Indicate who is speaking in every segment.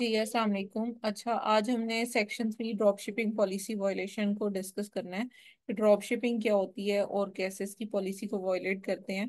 Speaker 1: जी अस्सलाम वालेकुम अच्छा आज हमने section three drop shipping policy violation को डिस्कस करना है कि ड्रॉप शिपिंग क्या होती है और कैसे इसकी पॉलिसी को वायलेट करते हैं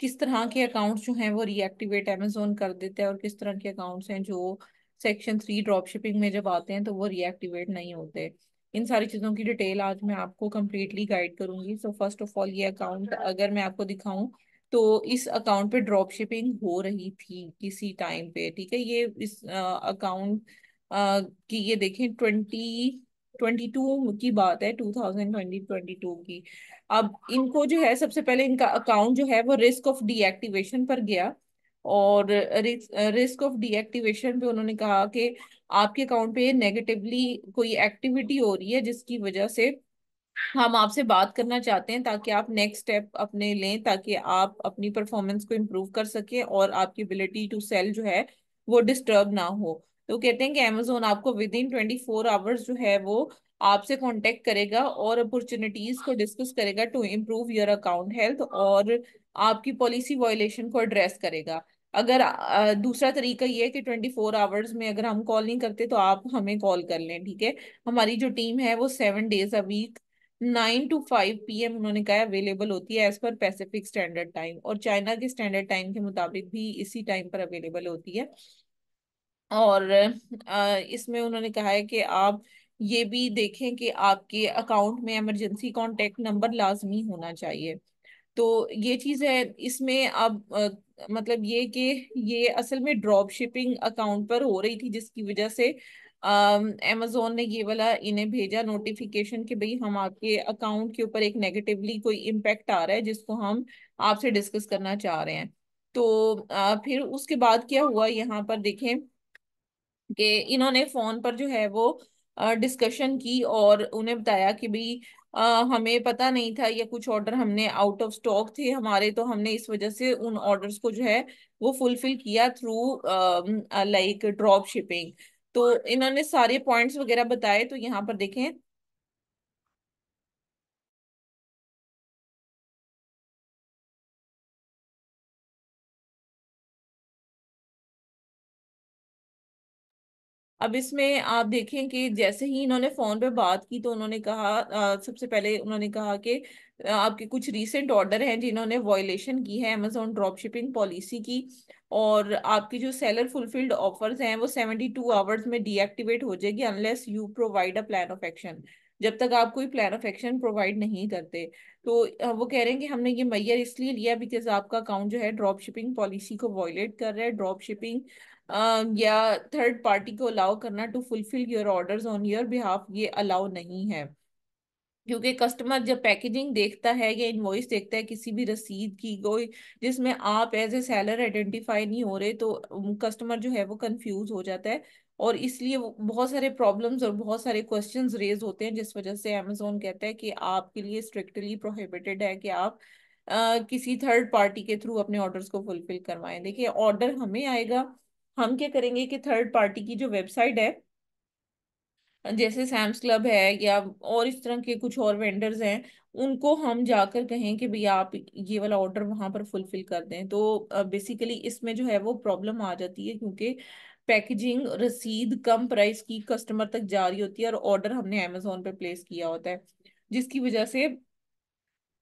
Speaker 1: किस तरह के अकाउंट्स जो हैं वो रीएक्टिवेट अमेजोन कर देते हैं और किस तरह के अकाउंट्स हैं जो सेक्शन थ्री ड्रॉप शिपिंग में जब आते हैं तो वो रीएक्टिवेट नहीं होते इन सारी चीज़ों की डिटेल आज मैं आपको कम्प्लीटली गाइड करूंगी सो फर्स्ट ऑफ ऑल ये अकाउंट अगर मैं आपको दिखाऊँ तो इस अकाउंट पे ड्रॉप शिपिंग हो रही थी किसी टाइम पे ठीक है ये इस अकाउंट की ये देखें ट्वेंटी ट्वेंटी टू की बात है two thousand twenty twenty two की अब इनको जो है सबसे पहले इनका अकाउंट जो है वो रिस्क ऑफ डीएक्टिवेशन पर गया और रिस्क ऑफ डीएक्टिवेशन पे उन्होंने कहा कि आपके अकाउंट पे नेगेटिवली कोई एक्टिविटी हो रही है जिसकी वजह से हम आपसे बात करना चाहते हैं ताकि आप नेक्स्ट स्टेप अपने लें ताकि आप अपनी परफॉर्मेंस को इम्प्रूव कर सकें और आपकी एबिलिटी टू सेल जो है वो डिस्टर्ब ना हो तो कहते हैं कि अमेजोन आपको within twenty four hours जो है वो आपसे कांटेक्ट करेगा और अपॉर्चुनिटीज को डिस्कस करेगा to improve your account health और आपकी पॉलिसी वायोलेशन को एड्रेस करेगा अगर दूसरा तरीका ये है कि ट्वेंटी फोर आवर्स में अगर हम कॉल नहीं करते तो आप हमें कॉल कर लें ठीक है हमारी जो टीम है वो seven days a week nine to five P M उन्होंने कहा अवेलेबल होती है एज पर पैसिफिक स्टैंडर्ड टाइम और चाइना के स्टैंडर्ड टाइम के मुताबिक भी इसी टाइम पर अवेलेबल होती है और इसमें उन्होंने कहा है कि आप ये भी देखें कि आपके अकाउंट में एमरजेंसी कॉन्टेक्ट नंबर लाजमी होना चाहिए तो ये चीज़ है इसमें अब मतलब ये कि ये असल में ड्रॉप शिपिंग अकाउंट पर हो रही थी जिसकी वजह से अमेजोन ने ये वाला इन्हें भेजा नोटिफिकेशन कि भाई हम आपके अकाउंट के ऊपर एक नेगेटिवली कोई इम्पेक्ट आ रहा है जिसको हम आपसे डिस्कस करना चाह रहे हैं तो आ, फिर उसके बाद क्या हुआ यहाँ पर देखें कि इन्होंने फोन पर जो है वो डिस्कशन की और उन्हें बताया कि भाई हमें पता नहीं था या कुछ ऑर्डर हमने आउट ऑफ स्टॉक थे हमारे तो हमने इस वजह से उन ऑर्डर्स को जो है वो फुलफिल किया थ्रू लाइक ड्रॉप शिपिंग तो इन्होंने सारे पॉइंट्स वगैरह बताए तो यहाँ पर देखें अब इसमें आप देखें कि जैसे ही इन्होंने फ़ोन पे बात की तो उन्होंने कहा आ, सबसे पहले उन्होंने कहा कि आपके कुछ रीसेंट ऑर्डर हैं जिन्होंने वॉयलेशन की है अमेजोन ड्रॉप शिपिंग पॉलिसी की और आपकी जो सेलर फुलफिल्ड ऑफर्स हैं वो सेवेंटी टू आवर्स में डीएक्टिवेट हो जाएगी unless you provide a plan of action जब तक आप कोई प्लान ऑफ एक्शन प्रोवाइड नहीं करते तो वो कह रहे हैं कि हमने ये मैयर इसलिए लिया बिकॉज आपका अकाउंट जो है ड्रॉप शिपिंग पॉलिसी को वॉयलेट कर रहा है ड्रॉप शिपिंग या थर्ड पार्टी को अलाउ करना to fulfil your orders on your behalf ये अलाउ नहीं है क्योंकि कस्टमर जब पैकेजिंग देखता है या इनवॉइस देखता है किसी भी रसीद की कोई जिसमें आप एज ए सेलर आइडेंटिफाई नहीं हो रहे तो कस्टमर जो है वो कंफ्यूज हो जाता है और इसलिए बहुत सारे प्रॉब्लम्स और बहुत सारे क्वेश्चंस रेज होते हैं जिस वजह से अमेजोन कहता है कि आपके लिए स्ट्रिक्टली प्रोहिबिटेड है कि आप आ, किसी थर्ड पार्टी के थ्रू अपने ऑर्डर्स को फुलफिल करवाएं देखिए ऑर्डर हमें आएगा हम क्या करेंगे कि थर्ड पार्टी की जो वेबसाइट है जैसे सैम्स क्लब है या और इस तरह के कुछ और वेंडर्स हैं उनको हम जाकर कहें कि भैया आप ये वाला ऑर्डर वहां पर फुलफिल कर दें तो बेसिकली इसमें जो है वो प्रॉब्लम आ जाती है क्योंकि पैकेजिंग रसीद कम प्राइस की कस्टमर तक जा रही होती है और ऑर्डर हमने अमेजोन पे प्लेस किया होता है जिसकी वजह से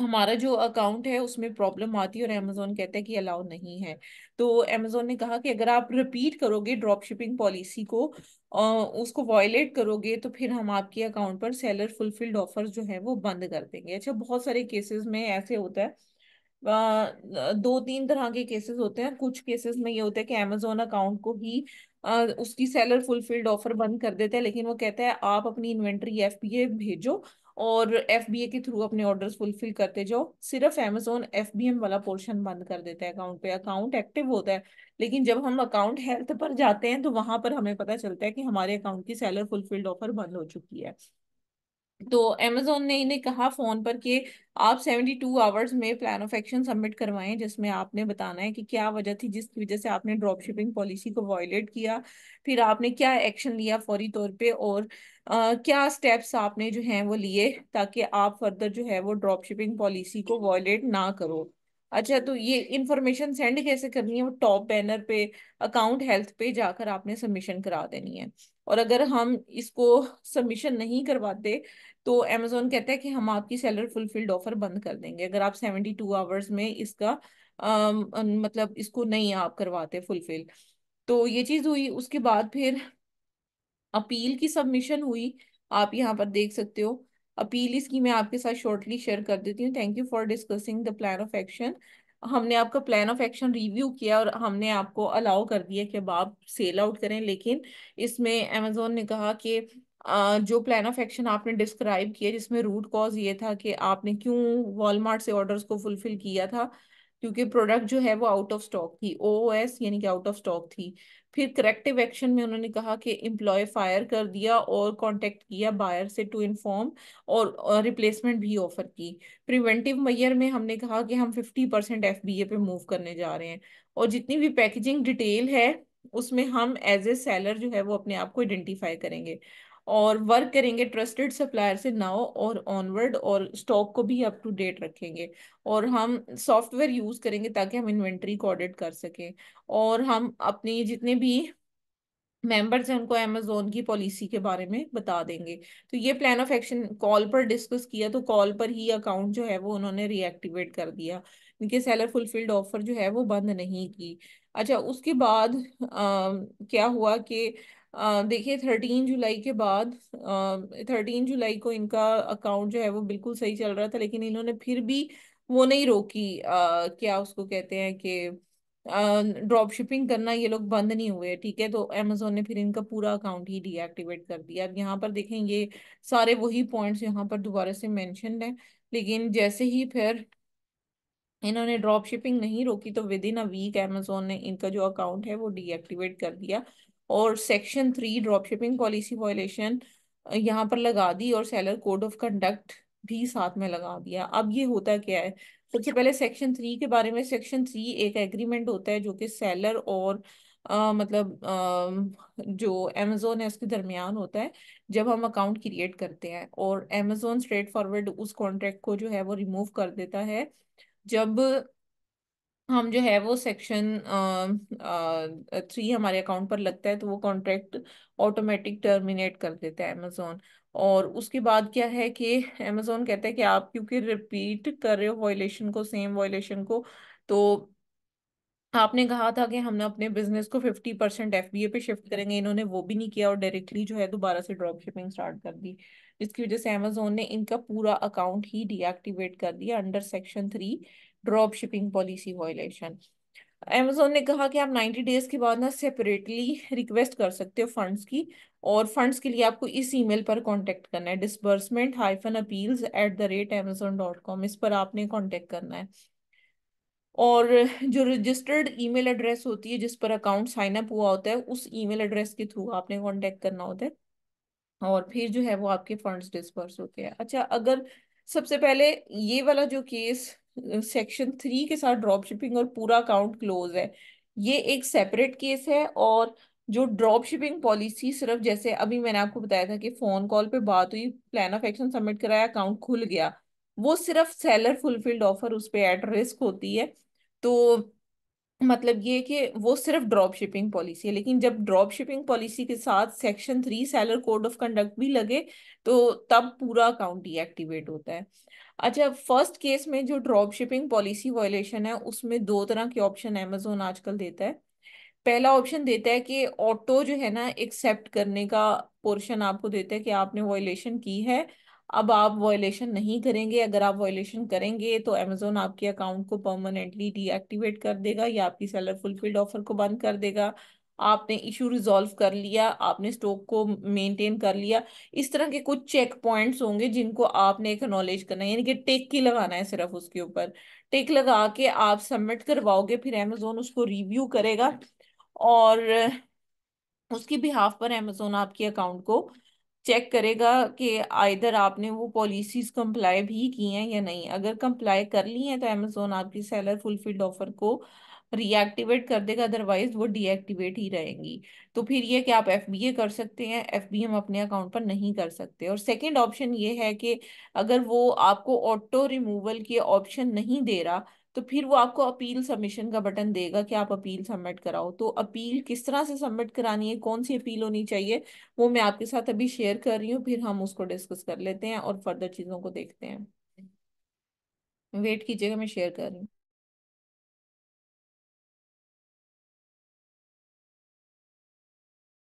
Speaker 1: हमारा जो अकाउंट है उसमें प्रॉब्लम आती है और अमेजोन कहता है कि अलाउ नहीं है तो अमेजोन ने कहा कि अगर आप रिपीट करोगे ड्रॉप शिपिंग पॉलिसी को उसको वायलेट करोगे तो फिर हम आपके अकाउंट पर सेलर फुलफिल्ड ऑफर जो है वो बंद कर देंगे अच्छा बहुत सारे केसेस में ऐसे होता है दो तीन तरह के केसेस होते हैं कुछ केसेस में ये होता है कि अमेजोन अकाउंट को ही उसकी सेलर फुलफिल्ड ऑफर बंद कर देते हैं लेकिन वो कहता है आप अपनी इन्वेंट्री एफ भेजो और एफ के थ्रू अपने ऑर्डर्स फुलफिल करते जाओ सिर्फ अमेजोन एफ वाला पोर्शन बंद कर देता है अकाउंट पे अकाउंट एक्टिव होता है लेकिन जब हम अकाउंट हेल्थ पर जाते हैं तो वहां पर हमें पता चलता है कि हमारे अकाउंट की सेलर फुलफिल्ड ऑफर बंद हो चुकी है तो अमेजोन ने इन्हें कहा फोन पर कि आप 72 आवर्स में प्लान ऑफ एक्शन सबमिट करवाएं जिसमें आपने बताना है कि क्या वजह थी जिस वजह से आपने ड्रॉप शिपिंग पॉलिसी को वॉयलेट किया फिर आपने क्या एक्शन लिया फौरी तौर पे और आ, क्या स्टेप्स आपने जो हैं वो लिए ताकि आप फर्दर जो है वो ड्रॉप शिपिंग पॉलिसी को वॉयलेट ना करो अच्छा तो ये इन्फॉर्मेशन सेंड कैसे करनी है वो टॉप बैनर पे अकाउंट हेल्थ पे जाकर आपने सबमिशन करा देनी है और अगर हम इसको सबमिशन नहीं करवाते तो अमेजोन कहता है कि हम आपकी सैलरी फुलफिल्ड ऑफर बंद कर देंगे अगर आप सेवेंटी टू आवर्स में इसका आ, मतलब इसको नहीं आप करवाते फुलफिल तो ये चीज़ हुई उसके बाद फिर अपील की सबमिशन हुई आप यहाँ पर देख सकते हो अपील इसकी मैं आपके साथ शॉर्टली शेयर कर देती हूँ thank you for discussing the plan of action हमने आपका प्लान ऑफ एक्शन रिव्यू किया और हमने आपको अलाउ कर दिया कि अब आप सेल आउट करें लेकिन इसमें अमेजोन ने कहा कि जो प्लान ऑफ एक्शन आपने डिस्क्राइब किया जिसमें रूट कॉज ये था कि आपने क्यों वॉलमार्ट से ऑर्डर्स को फुलफिल किया था क्योंकि प्रोडक्ट जो है वो आउट ऑफ स्टॉक थी ओ यानी कि आउट ऑफ स्टॉक थी फिर करेक्टिव एक्शन में उन्होंने कहा कि एम्प्लॉय फायर कर दिया और कांटेक्ट किया बायर से टू इन्फॉर्म और रिप्लेसमेंट भी ऑफर की प्रिवेंटिव मैयर में हमने कहा कि हम fifty percent F B A पे मूव करने जा रहे हैं और जितनी भी पैकेजिंग डिटेल है उसमें हम एज ए सेलर जो है वो अपने आप को आइडेंटिफाई करेंगे और वर्क करेंगे ट्रस्टेड सप्लायर से नाउ और ऑनवर्ड और स्टॉक को भी अप टू डेट रखेंगे और हम सॉफ्टवेयर यूज़ करेंगे ताकि हम इन्वेंट्री को ऑडिट कर सकें और हम अपनी जितने भी मेंबर्स हैं उनको अमेजोन की पॉलिसी के बारे में बता देंगे तो ये प्लान ऑफ एक्शन कॉल पर डिस्कस किया तो कॉल पर ही अकाउंट जो है वो उन्होंने रीएक्टिवेट कर दिया इनके सेलर फुलफिल्ड ऑफर जो है वो बंद नहीं की अच्छा उसके बाद आ, क्या हुआ कि देखिए थर्टीन जुलाई के बाद थर्टीन जुलाई को इनका अकाउंट जो है वो बिल्कुल सही चल रहा था लेकिन इन्होंने फिर भी वो नहीं रोकी आ, क्या उसको कहते हैं कि ड्रॉप शिपिंग करना ये लोग बंद नहीं हुए ठीक है तो अमेजोन ने फिर इनका पूरा अकाउंट ही डीएक्टिवेट कर दिया अब यहाँ पर देखें ये सारे वही पॉइंट्स यहाँ पर दोबारा से मैंशन है लेकिन जैसे ही फिर इन्होंने ड्रॉप शिपिंग नहीं रोकी तो within a week Amazon ने इनका जो अकाउंट है वो डीएक्टिवेट कर दिया और section three drop shipping policy violation यहाँ पर लगा दी और सेलर कोड ऑफ कंडक्ट भी साथ में लगा दिया अब ये होता क्या है सबसे तो पहले सेक्शन थ्री के बारे में सेक्शन थ्री एक एग्रीमेंट होता है जो कि सेलर और आ, मतलब आ, जो अमेजोन है उसके दरमियान होता है जब हम अकाउंट क्रिएट करते हैं और अमेजोन स्ट्रेट फॉरवर्ड उस कॉन्ट्रैक्ट को जो है वो रिमूव कर देता है जब हम जो है वो सेक्शन थ्री हमारे अकाउंट पर लगता है तो वो कॉन्ट्रैक्ट ऑटोमेटिक टर्मिनेट कर देता है अमेजोन और उसके बाद क्या है कि अमेजोन कहता है कि आप क्योंकि रिपीट कर रहे हो वॉयलेशन को सेम वॉयलेशन को तो आपने कहा था कि हमने अपने बिजनेस को fifty percent F B A पे शिफ्ट करेंगे इन्होंने वो भी नहीं किया और डायरेक्टली जो है दोबारा से ड्रॉप शिपिंग स्टार्ट कर दी जिसकी वजह से अमेजोन ने इनका पूरा अकाउंट ही डीएक्टिवेट कर दिया under section three drop shipping policy violation Amazon ने कहा कि आप 90 डेज के बाद ना सेपरेटली रिक्वेस्ट कर सकते हो फंड्स की और फंड्स के लिए आपको इस ईमेल पर कांटेक्ट करना है disbursement hyphen appeal at the rate Amazon dot com इस पर आपने कांटेक्ट करना है और जो रजिस्टर्ड ईमेल एड्रेस होती है जिस पर अकाउंट साइन अप हुआ होता है उस ईमेल एड्रेस के थ्रू आपने कांटेक्ट करना होता है और फिर जो है वो आपके फंड्स डिस्पर्स होते हैं अच्छा अगर सबसे पहले ये वाला जो केस सेक्शन थ्री के साथ ड्रॉप शिपिंग और पूरा अकाउंट क्लोज है ये एक सेपरेट केस है और जो ड्रॉप शिपिंग पॉलिसी सिर्फ जैसे अभी मैंने आपको बताया था कि फोन कॉल पे बात हुई प्लान ऑफ एक्शन सबमिट कराया अकाउंट खुल गया वो सिर्फ सेलर फुलफिल्ड ऑफर उस पर एट रिस्क होती है तो मतलब ये कि वो सिर्फ ड्रॉप शिपिंग पॉलिसी है लेकिन जब ड्रॉप शिपिंग पॉलिसी के साथ section three seller code of conduct भी लगे तो तब पूरा अकाउंट डीएक्टिवेट होता है अच्छा फर्स्ट केस में जो ड्रॉप शिपिंग पॉलिसी वायलेशन है उसमें दो तरह के ऑप्शन अमेजोन आजकल देता है पहला ऑप्शन देता है कि ऑटो जो है ना एक्सेप्ट करने का पोर्शन आपको देता है कि आपने वायलेशन की है अब आप वायलेशन नहीं करेंगे अगर आप वायलेशन करेंगे तो अमेजोन आपके अकाउंट को परमानेंटली डीएक्टिवेट कर देगा या आपकी सेलर फुलफिल्ड ऑफर को बंद कर देगा आपने इशू रिजॉल्व कर लिया आपने स्टॉक को मेंटेन कर लिया इस तरह के कुछ चेक पॉइंट्स होंगे जिनको आपने एक्नोलेज करना है यानी कि टेक की लगाना है सिर्फ उसके ऊपर टेक लगा के आप सबमिट करवाओगे फिर अमेजोन उसको रिव्यू करेगा और उसके बिहाफ पर अमेजोन आपके अकाउंट को चेक करेगा कि आइधर आपने वो पॉलिसीज कंप्लाई भी की हैं या नहीं अगर कंप्लाई कर ली हैं तो अमेजोन आपकी सेलर फुलफिल्ड ऑफर को रिएक्टिवेट कर देगा अदरवाइज वो डीएक्टिवेट ही रहेंगी तो फिर ये कि आप एफ कर सकते हैं एफ हम अपने अकाउंट पर नहीं कर सकते और सेकेंड ऑप्शन ये है कि अगर वो आपको ऑटो रिमूवल के ऑप्शन नहीं दे रहा तो फिर वो आपको अपील सबमिशन का बटन देगा कि आप अपील सबमिट कराओ तो अपील किस तरह से सबमिट करानी है कौन सी अपील होनी चाहिए वो मैं आपके साथ अभी शेयर कर रही हूँ फिर हम उसको डिस्कस कर लेते हैं और फर्दर चीज़ों को देखते हैं वेट कीजिएगा मैं शेयर कर रही हूँ